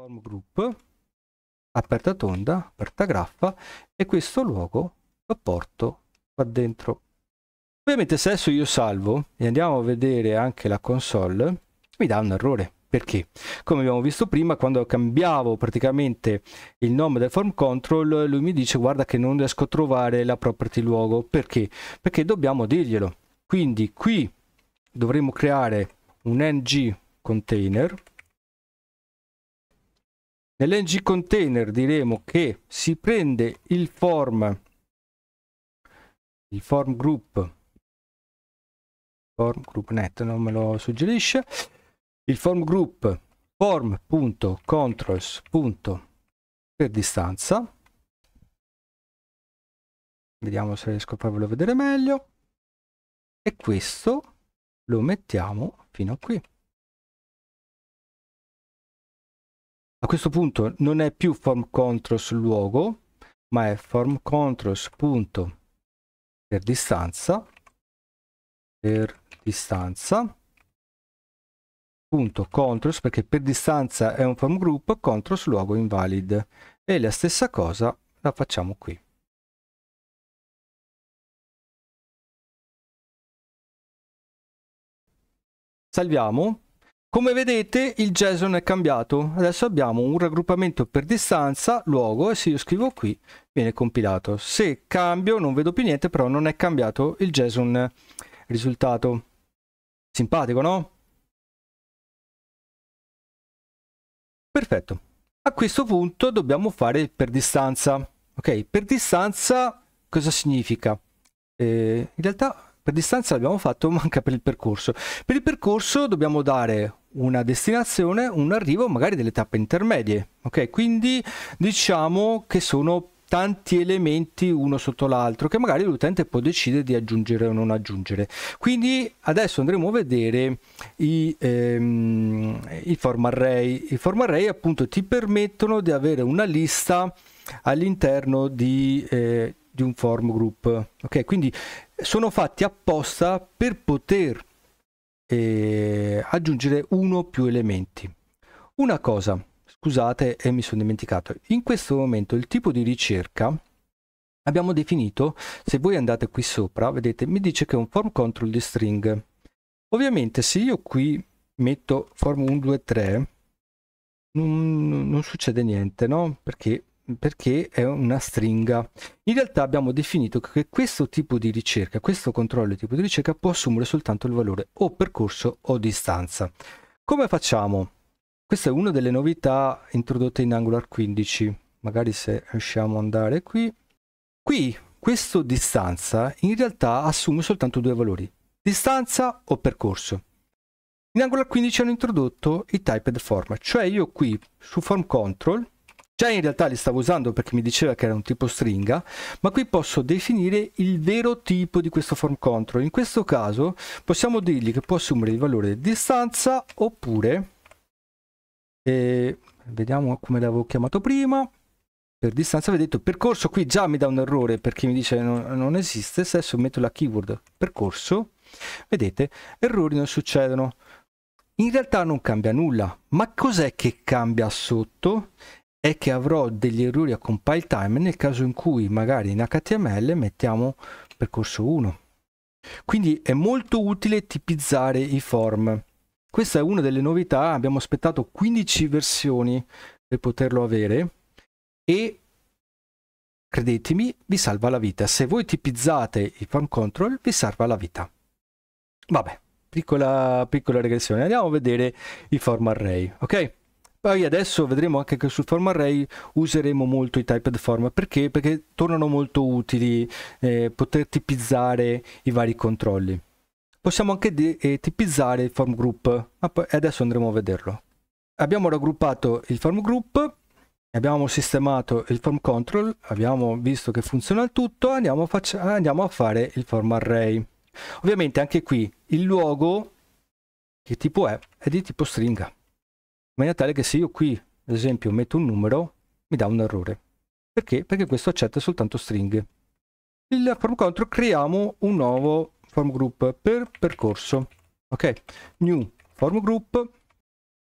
form group aperta tonda aperta graffa e questo luogo lo porto qua dentro ovviamente se adesso io salvo e andiamo a vedere anche la console mi dà un errore perché come abbiamo visto prima quando cambiavo praticamente il nome del form control lui mi dice guarda che non riesco a trovare la property luogo perché perché dobbiamo dirglielo quindi qui dovremo creare un ng container Nell'ng container diremo che si prende il form, il form group, form group net non me lo suggerisce, il form group form.controls. per distanza. Vediamo se riesco a farvelo vedere meglio. E questo lo mettiamo fino a qui. A questo punto non è più form controls luogo, ma è form controls punto per distanza per distanza punto controls perché per distanza è un form group controls luogo invalid e la stessa cosa la facciamo qui salviamo come vedete il JSON è cambiato, adesso abbiamo un raggruppamento per distanza, luogo e se io scrivo qui viene compilato. Se cambio non vedo più niente però non è cambiato il JSON risultato. Simpatico no? Perfetto. A questo punto dobbiamo fare per distanza. Ok, per distanza cosa significa? Eh, in realtà per distanza l'abbiamo fatto, manca per il percorso. Per il percorso dobbiamo dare una destinazione, un arrivo, magari delle tappe intermedie. Ok, quindi diciamo che sono tanti elementi uno sotto l'altro che magari l'utente può decidere di aggiungere o non aggiungere quindi adesso andremo a vedere i, ehm, i form array i form array appunto ti permettono di avere una lista all'interno di eh, di un form group. Ok, quindi sono fatti apposta per poter eh, aggiungere uno o più elementi. Una cosa, scusate eh, mi sono dimenticato, in questo momento il tipo di ricerca abbiamo definito, se voi andate qui sopra, vedete, mi dice che è un form control di string. Ovviamente se io qui metto form 1, 2, 3, non, non succede niente, no? Perché perché è una stringa. In realtà abbiamo definito che questo tipo di ricerca, questo controllo di tipo di ricerca può assumere soltanto il valore o percorso o distanza. Come facciamo? Questa è una delle novità introdotte in Angular 15. Magari se riusciamo ad andare qui. Qui questo distanza in realtà assume soltanto due valori, distanza o percorso. In Angular 15 hanno introdotto i typed format, cioè io qui su form control Già in realtà li stavo usando perché mi diceva che era un tipo stringa, ma qui posso definire il vero tipo di questo form control. In questo caso possiamo dirgli che può assumere il valore di distanza oppure, eh, vediamo come l'avevo chiamato prima, per distanza vi detto percorso, qui già mi dà un errore perché mi dice non, non esiste, se adesso metto la keyword percorso, vedete, errori non succedono. In realtà non cambia nulla, ma cos'è che cambia sotto? è che avrò degli errori a compile time nel caso in cui magari in HTML mettiamo percorso 1. Quindi è molto utile tipizzare i form. Questa è una delle novità, abbiamo aspettato 15 versioni per poterlo avere e credetemi vi salva la vita. Se voi tipizzate i form control vi salva la vita. Vabbè, piccola, piccola regressione, andiamo a vedere i form array, ok? poi adesso vedremo anche che sul form array useremo molto i typed form perché? Perché tornano molto utili eh, poter tipizzare i vari controlli. Possiamo anche eh, tipizzare il form group, ma poi adesso andremo a vederlo. Abbiamo raggruppato il form group, abbiamo sistemato il form control, abbiamo visto che funziona il tutto, andiamo a, andiamo a fare il form array. Ovviamente anche qui il luogo, che tipo è? È di tipo stringa in maniera tale che se io qui, ad esempio, metto un numero, mi dà un errore. Perché? Perché questo accetta soltanto stringhe. Il form control creiamo un nuovo form group per percorso. Ok, new form group